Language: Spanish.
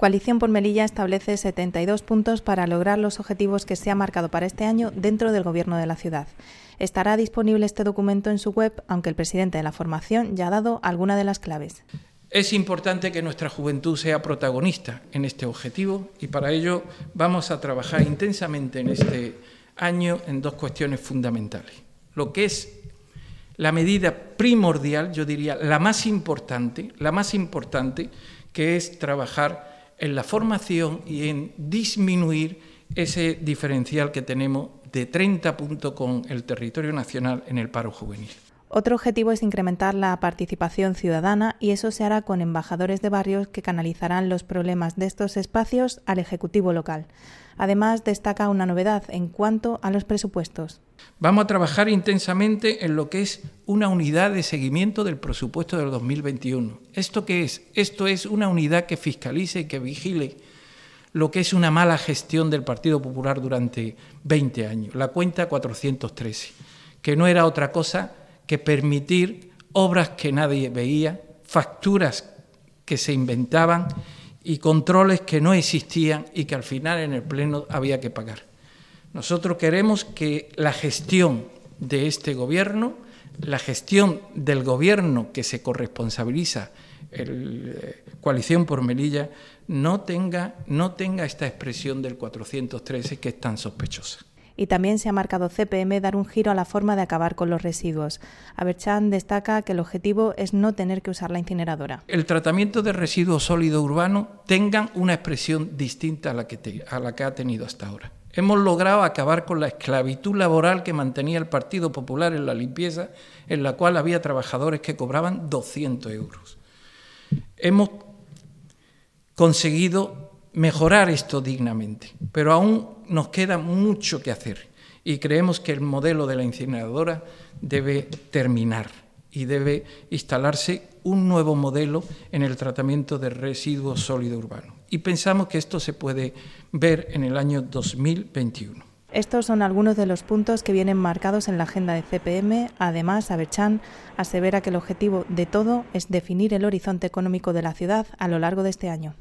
Coalición por Melilla establece 72 puntos para lograr los objetivos que se ha marcado para este año dentro del Gobierno de la ciudad. Estará disponible este documento en su web, aunque el presidente de la formación ya ha dado alguna de las claves. Es importante que nuestra juventud sea protagonista en este objetivo y para ello vamos a trabajar intensamente en este año en dos cuestiones fundamentales. Lo que es la medida primordial, yo diría la más importante, la más importante, que es trabajar en la formación y en disminuir ese diferencial que tenemos de 30 puntos con el territorio nacional en el paro juvenil. Otro objetivo es incrementar la participación ciudadana y eso se hará con embajadores de barrios que canalizarán los problemas de estos espacios al Ejecutivo local. Además, destaca una novedad en cuanto a los presupuestos. Vamos a trabajar intensamente en lo que es una unidad de seguimiento del presupuesto del 2021. ¿Esto qué es? Esto es una unidad que fiscalice y que vigile lo que es una mala gestión del Partido Popular durante 20 años, la cuenta 413, que no era otra cosa que permitir obras que nadie veía, facturas que se inventaban y controles que no existían y que al final en el Pleno había que pagar. Nosotros queremos que la gestión de este gobierno, la gestión del gobierno que se corresponsabiliza el, eh, coalición por Melilla, no tenga, no tenga esta expresión del 413 que es tan sospechosa y también se ha marcado CPM dar un giro a la forma de acabar con los residuos. Aberchan destaca que el objetivo es no tener que usar la incineradora. El tratamiento de residuos sólidos urbanos tengan una expresión distinta a la que, a la que ha tenido hasta ahora. Hemos logrado acabar con la esclavitud laboral que mantenía el Partido Popular en la limpieza, en la cual había trabajadores que cobraban 200 euros. Hemos conseguido mejorar esto dignamente, pero aún nos queda mucho que hacer y creemos que el modelo de la incineradora debe terminar y debe instalarse un nuevo modelo en el tratamiento de residuos sólidos urbanos. Y pensamos que esto se puede ver en el año 2021. Estos son algunos de los puntos que vienen marcados en la agenda de CPM. Además, Aberchan asevera que el objetivo de todo es definir el horizonte económico de la ciudad a lo largo de este año.